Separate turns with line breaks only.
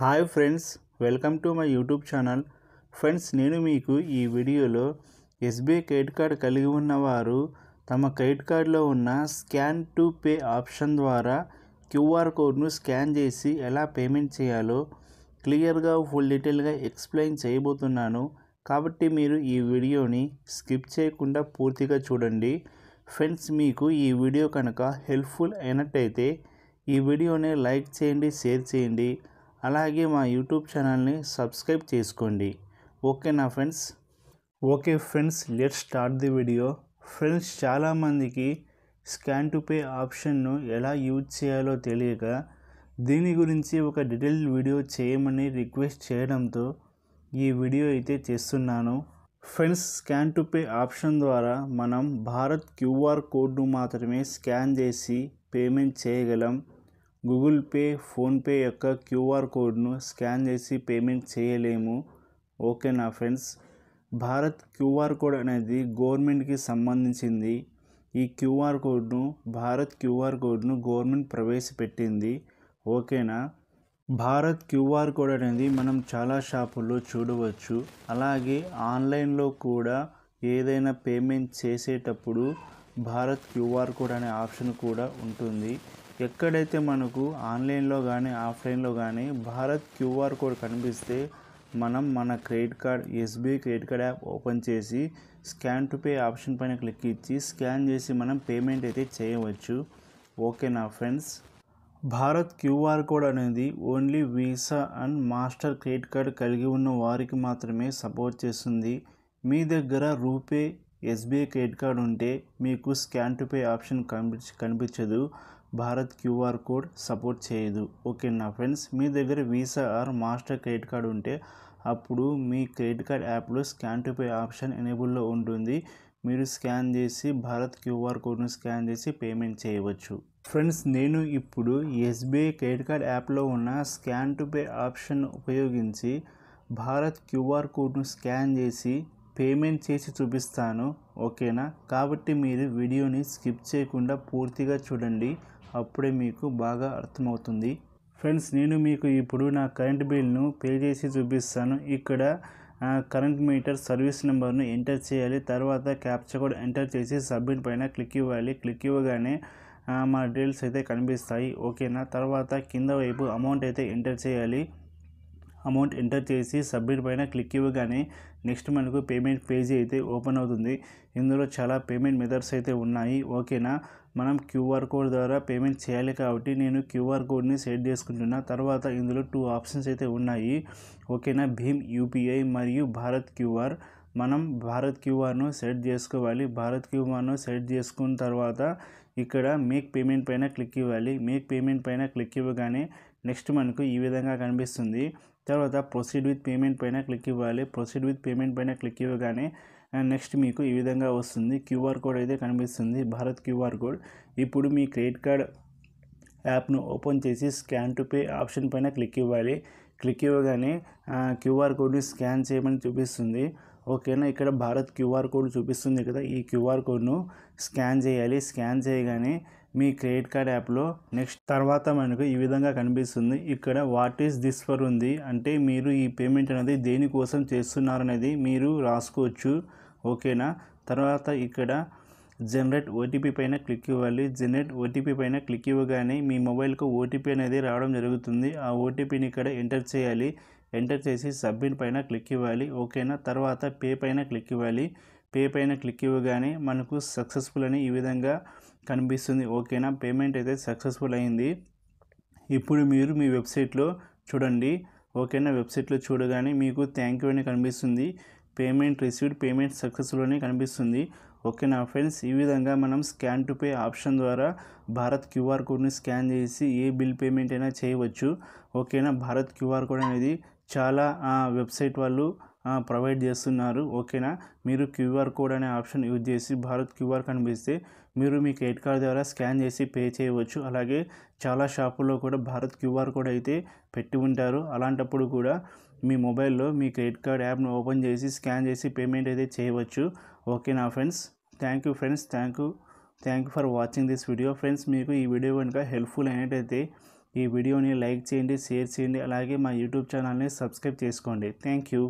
hi friends welcome to my YouTube channel friends నేను మీకు ఈ వీడియోలో ఎస్బీఐ క్రెడిట్ కార్డ్ కలిగి ఉన్నవారు తమ క్రెడిట్ కార్డులో ఉన్న స్కాన్ టు పే ఆప్షన్ ద్వారా క్యూఆర్ కోడ్ను స్కాన్ చేసి ఎలా పేమెంట్ చేయాలో క్లియర్గా ఫుల్ డీటెయిల్గా ఎక్స్ప్లెయిన్ చేయబోతున్నాను కాబట్టి మీరు ఈ వీడియోని స్కిప్ చేయకుండా పూర్తిగా చూడండి ఫ్రెండ్స్ మీకు ఈ వీడియో కనుక హెల్ప్ఫుల్ అయినట్టయితే ఈ వీడియోని లైక్ చేయండి షేర్ చేయండి అలాగే మా యూట్యూబ్ ఛానల్ని సబ్స్క్రైబ్ చేసుకోండి ఓకేనా friends okay friends let start the video friends చాలామందికి స్కాన్ టు పే ఆప్షన్ను ఎలా యూజ్ చేయాలో తెలియక దీని గురించి ఒక డీటెయిల్ వీడియో చేయమని రిక్వెస్ట్ చేయడంతో ఈ వీడియో అయితే చేస్తున్నాను friends scan to pay option ద్వారా మనం భారత్ క్యూఆర్ కోడ్ను మాత్రమే స్కాన్ చేసి పేమెంట్ చేయగలం గూగుల్ పే ఫోన్పే యొక్క క్యూఆర్ కోడ్ను స్కాన్ చేసి పేమెంట్ చేయలేము ఓకే నా ఫ్రెండ్స్ భారత్ క్యూఆర్ కోడ్ అనేది గవర్నమెంట్కి సంబంధించింది ఈ క్యూఆర్ కోడ్ను భారత్ క్యూఆర్ కోడ్ను గవర్నమెంట్ ప్రవేశపెట్టింది ఓకేనా భారత్ క్యూఆర్ కోడ్ అనేది మనం చాలా షాపుల్లో చూడవచ్చు అలాగే ఆన్లైన్లో కూడా ఏదైనా పేమెంట్ చేసేటప్పుడు భారత్ క్యూఆర్ కోడ్ అనే ఆప్షన్ కూడా ఉంటుంది ఎక్కడైతే మనకు ఆన్లైన్లో కానీ ఆఫ్లైన్లో కానీ భారత్ క్యూఆర్ కోడ్ కనిపిస్తే మనం మన credit card SBI credit card app open చేసి స్కాన్ టు పే ఆప్షన్ పైన క్లిక్ ఇచ్చి స్కాన్ చేసి మనం పేమెంట్ అయితే చేయవచ్చు ఓకేనా ఫ్రెండ్స్ భారత్ క్యూఆర్ కోడ్ అనేది only Visa and Master credit card కలిగి ఉన్న వారికి మాత్రమే సపోర్ట్ చేస్తుంది మీ దగ్గర రూపే ఎస్బీఐ క్రెడిట్ కార్డ్ ఉంటే మీకు స్కాన్ టు పే ఆప్షన్ కనిపించదు భారత్ క్యూఆర్ కోడ్ సపోర్ట్ చేయదు ఓకేనా ఫ్రెండ్స్ మీ దగ్గర Visa or Master credit card ఉంటే అప్పుడు మీ క్రెడిట్ కార్డ్ యాప్లో స్కాన్ టు పే ఆప్షన్ ఎనేబుల్లో ఉంటుంది మీరు స్కాన్ చేసి భారత్ క్యూఆర్ కోడ్ను స్కాన్ చేసి పేమెంట్ చేయవచ్చు ఫ్రెండ్స్ నేను ఇప్పుడు ఎస్బీఐ క్రెడిట్ కార్డ్ యాప్లో ఉన్న స్కాన్ టు పే ఆప్షన్ ఉపయోగించి భారత్ క్యూఆర్ కోడ్ను స్కాన్ చేసి పేమెంట్ చేసి చూపిస్తాను ఓకేనా కాబట్టి మీరు వీడియోని స్కిప్ చేయకుండా పూర్తిగా చూడండి అప్పుడే మీకు బాగా అర్థమవుతుంది ఫ్రెండ్స్ నేను మీకు ఇప్పుడు నా కరెంట్ బిల్ను పే చేసి చూపిస్తాను ఇక్కడ కరెంట్ మీటర్ సర్వీస్ నెంబర్ను ఎంటర్ చేయాలి తర్వాత క్యాప్చర్ కోడ్ ఎంటర్ చేసి సబ్మిట్ పైన క్లిక్ ఇవ్వాలి క్లిక్ ఇవ్వగానే మా డీటెయిల్స్ అయితే కనిపిస్తాయి ఓకేనా తర్వాత కింద వైపు అమౌంట్ అయితే ఎంటర్ చేయాలి అమౌంట్ ఎంటర్ చేసి సబ్మిట్ పైన క్లిక్ ఇవ్వగానే నెక్స్ట్ మనకు పేమెంట్ పేజీ అయితే ఓపెన్ అవుతుంది ఇందులో చాలా పేమెంట్ మెథడ్స్ అయితే ఉన్నాయి ఓకేనా మనం క్యూఆర్ కోడ్ ద్వారా పేమెంట్ చేయాలి కాబట్టి నేను క్యూఆర్ కోడ్ని సెట్ చేసుకుంటున్నా తర్వాత ఇందులో టూ ఆప్షన్స్ అయితే ఉన్నాయి ఓకేనా భీమ్ యూపీఐ మరియు భారత్ క్యూఆర్ మనం భారత్ క్యూఆర్ను సెట్ చేసుకోవాలి భారత్ క్యూఆర్ను సెట్ చేసుకున్న తర్వాత ఇక్కడ మేక్ పేమెంట్ పైన క్లిక్ ఇవ్వాలి మేక్ పేమెంట్ పైన క్లిక్ ఇవ్వగానే నెక్స్ట్ మనకు ఈ విధంగా కనిపిస్తుంది తర్వాత ప్రొసీడ్ విత్ పేమెంట్ పైన క్లిక్ ఇవ్వాలి ప్రొసీడ్ విత్ పేమెంట్ పైన క్లిక్ ఇవ్వగానే నెక్స్ట్ మీకు ఈ విధంగా వస్తుంది క్యూఆర్ కోడ్ అయితే కనిపిస్తుంది భారత్ క్యూఆర్ కోడ్ ఇప్పుడు మీ క్రెడిట్ కార్డ్ యాప్ను ఓపెన్ చేసి స్కాన్ టు పే ఆప్షన్ పైన క్లిక్ ఇవ్వాలి క్లిక్ ఇవ్వగానే క్యూఆర్ కోడ్ని స్కాన్ చేయమని చూపిస్తుంది ఓకేనా ఇక్కడ భారత్ క్యూఆర్ కోడ్ చూపిస్తుంది కదా ఈ క్యూఆర్ కోడ్ను స్కాన్ చేయాలి స్కాన్ చేయగానే మీ క్రెడిట్ కార్డ్ యాప్లో నెక్స్ట్ తర్వాత మనకు ఈ విధంగా కనిపిస్తుంది ఇక్కడ వాట్ ఈస్ దిస్ ఫర్ ఉంది అంటే మీరు ఈ పేమెంట్ అనేది దేనికోసం చేస్తున్నారనేది మీరు రాసుకోవచ్చు ఓకేనా తర్వాత ఇక్కడ జనరేట్ ఓటీపీ పైన క్లిక్ ఇవ్వాలి జనరేట్ ఓటీపీ పైన క్లిక్ ఇవ్వగానే మీ మొబైల్కు ఓటీపీ అనేది రావడం జరుగుతుంది ఆ ఓటీపీని ఇక్కడ ఎంటర్ చేయాలి ఎంటర్ చేసి సబ్మిట్ పైన క్లిక్ ఇవ్వాలి ఓకేనా తర్వాత పే పైన క్లిక్ ఇవ్వాలి పే పైన క్లిక్ ఇవ్వగానే మనకు సక్సెస్ఫుల్ అని ఈ విధంగా కనిపిస్తుంది ఓకేనా పేమెంట్ అయితే సక్సెస్ఫుల్ అయింది ఇప్పుడు మీరు మీ వెబ్సైట్లో చూడండి ఓకేనా వెబ్సైట్లో చూడగానే మీకు థ్యాంక్ యూ అని కనిపిస్తుంది పేమెంట్ రిసీవ్డ్ పేమెంట్ సక్సెస్ఫుల్ అని కనిపిస్తుంది ఓకేనా ఫ్రెండ్స్ ఈ విధంగా మనం స్కాన్ టు పే ఆప్షన్ ద్వారా భారత్ క్యూఆర్ కోడ్ని స్కాన్ చేసి ఏ బిల్ పేమెంట్ అయినా చేయవచ్చు ఓకేనా భారత్ క్యూఆర్ కోడ్ అనేది చాలా వెబ్సైట్ వాళ్ళు ప్రొవైడ్ చేస్తున్నారు ఓకేనా మీరు క్యూఆర్ కోడ్ అనే ఆప్షన్ యూజ్ చేసి భారత్ క్యూఆర్ కనిపిస్తే మీరు మీ క్రెడిట్ కార్డ్ ద్వారా స్కాన్ చేసి పే చేయవచ్చు అలాగే చాలా షాపుల్లో కూడా భారత్ క్యూఆర్ కోడ్ అయితే పెట్టి ఉంటారు అలాంటప్పుడు కూడా మీ మొబైల్లో మీ క్రెడిట్ కార్డ్ యాప్ను ఓపెన్ చేసి స్కాన్ చేసి పేమెంట్ అయితే చేయవచ్చు ఓకేనా friends thank you friends thank you thank you for watching this video friends మీకు ఈ వీడియో కనుక హెల్ప్ఫుల్ అయినట్టయితే ఈ వీడియోని లైక్ చేయండి షేర్ చేయండి అలాగే మా యూట్యూబ్ ఛానల్ని సబ్స్క్రైబ్ చేసుకోండి థ్యాంక్ యూ